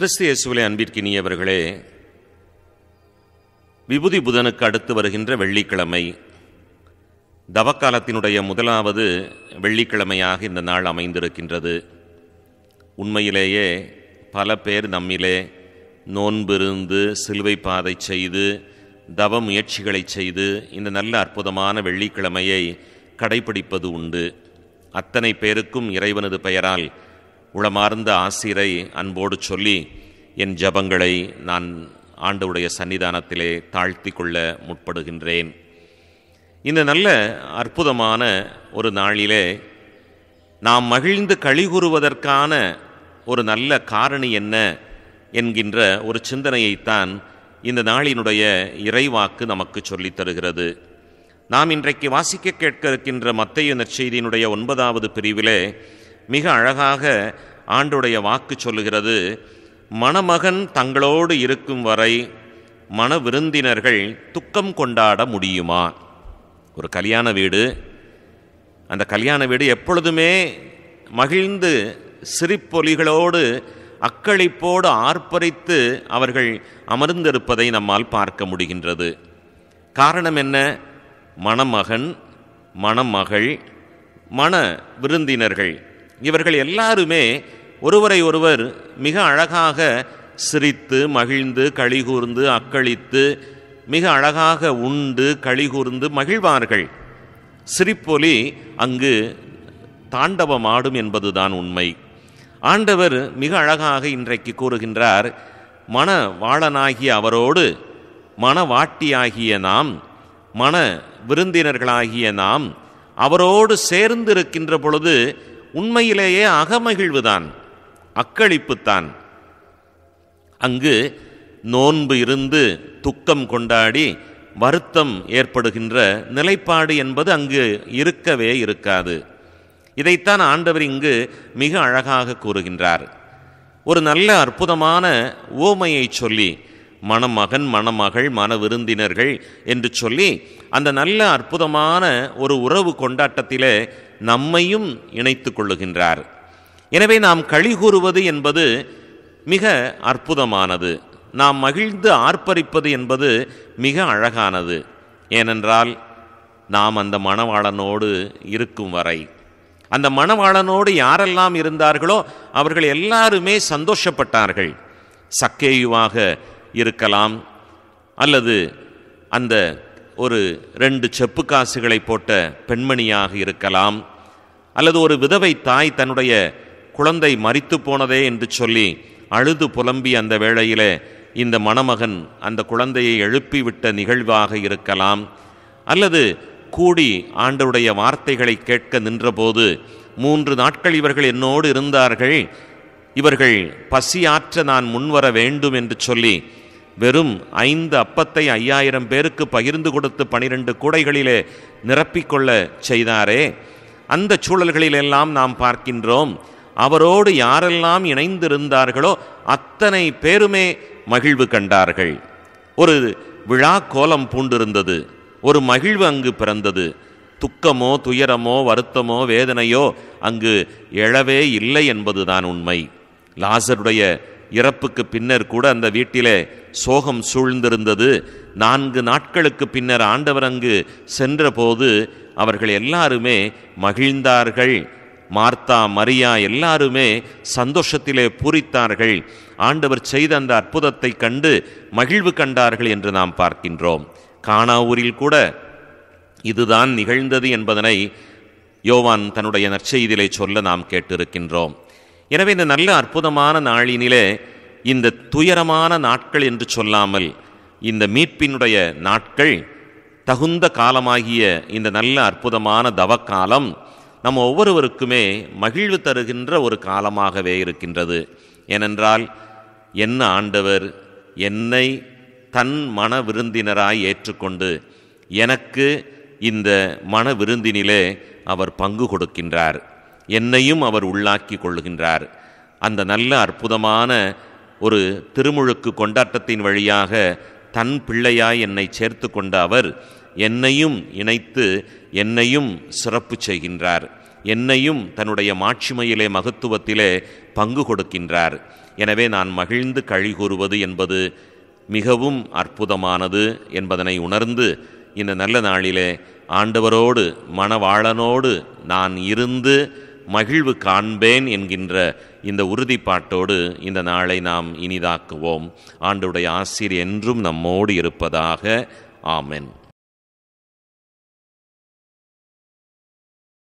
கிறிஸ்தியசுவிலே அன்பிற்கினியவர்களே விபூதி புதனுக்கு அடுத்து வருகின்ற வெள்ளிக்கிழமை தவக்காலத்தினுடைய முதலாவது வெள்ளிக்கிழமையாக இந்த நாள் அமைந்திருக்கின்றது உண்மையிலேயே பல பேர் நம்மிலே நோன்பிருந்து சிலுவை பாதை செய்து தவ முயற்சிகளை செய்து இந்த நல்ல அற்புதமான வெள்ளிக்கிழமையை கடைபிடிப்பது உண்டு அத்தனை பேருக்கும் இறைவனது பெயரால் உளமார்ந்த ஆசிரை அன்போடு சொல்லி என் ஜபங்களை நான் ஆண்டவுடைய சன்னிதானத்திலே தாழ்த்தி கொள்ள முற்படுகின்றேன் இந்த நல்ல அற்புதமான ஒரு நாளிலே நாம் மகிழ்ந்து கழிகூறுவதற்கான ஒரு நல்ல காரணி என்ன என்கின்ற ஒரு சிந்தனையைத்தான் இந்த நாளினுடைய இறைவாக்கு நமக்கு சொல்லித் தருகிறது நாம் இன்றைக்கு வாசிக்க கேட்க இருக்கின்ற மத்திய நற்செய்தியினுடைய ஒன்பதாவது பிரிவிலே மிக அழகாக ஆண்டுடைய வாக்கு சொல்லுகிறது மணமகன் தங்களோடு இருக்கும் வரை மன விருந்தினர்கள் துக்கம் கொண்டாட முடியுமா ஒரு கல்யாண வீடு அந்த கல்யாண வீடு எப்பொழுதுமே மகிழ்ந்து சிரிப்பொலிகளோடு அக்களிப்போடு ஆர்ப்பரித்து அவர்கள் அமர்ந்திருப்பதை நம்மால் பார்க்க முடிகின்றது காரணம் என்ன மணமகன் மணமகள் மன விருந்தினர்கள் இவர்கள் எல்லாருமே ஒருவரை ஒருவர் மிக அழகாக சிரித்து மகிழ்ந்து கழிகூர்ந்து அக்களித்து மிக அழகாக உண்டு கழிகூர்ந்து மகிழ்வார்கள் சிரிப்பொலி அங்கு தாண்டவமாடும் என்பதுதான் உண்மை ஆண்டவர் மிக அழகாக இன்றைக்கு கூறுகின்றார் மன வாழனாகிய அவரோடு மனவாட்டியாகிய நாம் மன விருந்தினர்களாகிய நாம் அவரோடு சேர்ந்திருக்கின்ற பொழுது உண்மையிலேயே அகமகிழ்வுதான் அக்களிப்புத்தான் அங்கு நோன்பு இருந்து துக்கம் கொண்டாடி வருத்தம் ஏற்படுகின்ற நிலைப்பாடு என்பது அங்கு இருக்கவே இருக்காது இதைத்தான் ஆண்டவர் இங்கு மிக அழகாக கூறுகின்றார் ஒரு நல்ல அற்புதமான ஓமையை சொல்லி மணமகன் மணமகள் மன விருந்தினர்கள் என்று சொல்லி அந்த நல்ல அற்புதமான ஒரு உறவு கொண்டாட்டத்திலே நம்மையும் இணைத்து கொள்ளுகின்றார் எனவே நாம் களி கூறுவது என்பது மிக அற்புதமானது நாம் மகிழ்ந்து ஆர்ப்பரிப்பது என்பது மிக அழகானது ஏனென்றால் நாம் அந்த மணவாளனோடு இருக்கும் வரை அந்த மணவாளனோடு யாரெல்லாம் இருந்தார்களோ அவர்கள் எல்லாருமே சந்தோஷப்பட்டார்கள் சக்கேயுவாக இருக்கலாம் அல்லது அந்த ஒரு ரெண்டு செப்பு காசுகளை போட்ட பெண்மணியாக இருக்கலாம் அல்லது ஒரு விதவை தாய் தன்னுடைய குழந்தை மறித்து போனதே என்று சொல்லி அழுது புலம்பி அந்த வேளையில் இந்த மணமகன் அந்த குழந்தையை எழுப்பிவிட்ட நிகழ்வாக இருக்கலாம் அல்லது கூடி ஆண்டவுடைய வார்த்தைகளை கேட்க நின்றபோது மூன்று நாட்கள் இவர்கள் என்னோடு இருந்தார்கள் இவர்கள் பசியாற்ற நான் முன்வர வேண்டும் என்று சொல்லி வெறும் ஐந்து அப்பத்தை ஐயாயிரம் பேருக்கு பகிர்ந்து கொடுத்து பனிரெண்டு கூடைகளிலே நிரப்பிக்கொள்ள செய்தாரே அந்த சூழல்களிலெல்லாம் நாம் பார்க்கின்றோம் அவரோடு யாரெல்லாம் இணைந்திருந்தார்களோ அத்தனை பேருமே மகிழ்வு கண்டார்கள் ஒரு விழா கோலம் பூண்டிருந்தது ஒரு மகிழ்வு அங்கு பிறந்தது துக்கமோ துயரமோ வருத்தமோ வேதனையோ அங்கு எழவே இல்லை என்பதுதான் உண்மை லாசருடைய இறப்புக்கு பின்னர் கூட அந்த வீட்டிலே சோகம் சூழ்ந்திருந்தது நான்கு நாட்களுக்கு பின்னர் ஆண்டவர் அங்கு சென்றபோது அவர்கள் எல்லாருமே மகிழ்ந்தார்கள் மார்த்தா மரியா எல்லாருமே சந்தோஷத்திலே பூரித்தார்கள் ஆண்டவர் செய்த அந்த அற்புதத்தை கண்டு மகிழ்வு கண்டார்கள் என்று நாம் பார்க்கின்றோம் காணாவூரில் கூட இதுதான் நிகழ்ந்தது என்பதனை யோவான் தன்னுடைய நற்செய்தியிலே சொல்ல நாம் கேட்டிருக்கின்றோம் எனவே இந்த நல்ல அற்புதமான நாளினிலே இந்த துயரமான நாட்கள் என்று சொல்லாமல் இந்த மீட்பினுடைய நாட்கள் தகுந்த காலமாகிய இந்த நல்ல அற்புதமான தவக்காலம் நம்ம ஒவ்வொருவருக்குமே மகிழ்வு தருகின்ற ஒரு காலமாகவே இருக்கின்றது ஏனென்றால் என்ன ஆண்டவர் என்னை தன் மன விருந்தினராய் ஏற்றுக்கொண்டு எனக்கு இந்த மன விருந்தினிலே அவர் பங்கு கொடுக்கின்றார் என்னையும் அவர் உள்ளாக்கி கொள்ளுகின்றார் அந்த நல்ல அற்புதமான ஒரு திருமுழுக்கு கொண்டாட்டத்தின் வழியாக தன் பிள்ளையாய் என்னை சேர்த்து கொண்ட அவர் என்னையும் இணைத்து என்னையும் சிறப்பு செய்கின்றார் என்னையும் தன்னுடைய மாட்சிமையிலே மகத்துவத்திலே பங்கு கொடுக்கின்றார் எனவே நான் மகிழ்ந்து கழி கூறுவது என்பது மிகவும் அற்புதமானது என்பதனை உணர்ந்து இந்த நல்ல நாளிலே ஆண்டவரோடு மனவாளனோடு நான் இருந்து மகிழ்வு காண்பேன் என்கின்ற இந்த உறுதிப்பாட்டோடு இந்த நாளை நாம் இனிதாக்குவோம் ஆண்டுடைய ஆசிரியர் என்றும் நம்மோடு இருப்பதாக ஆமென்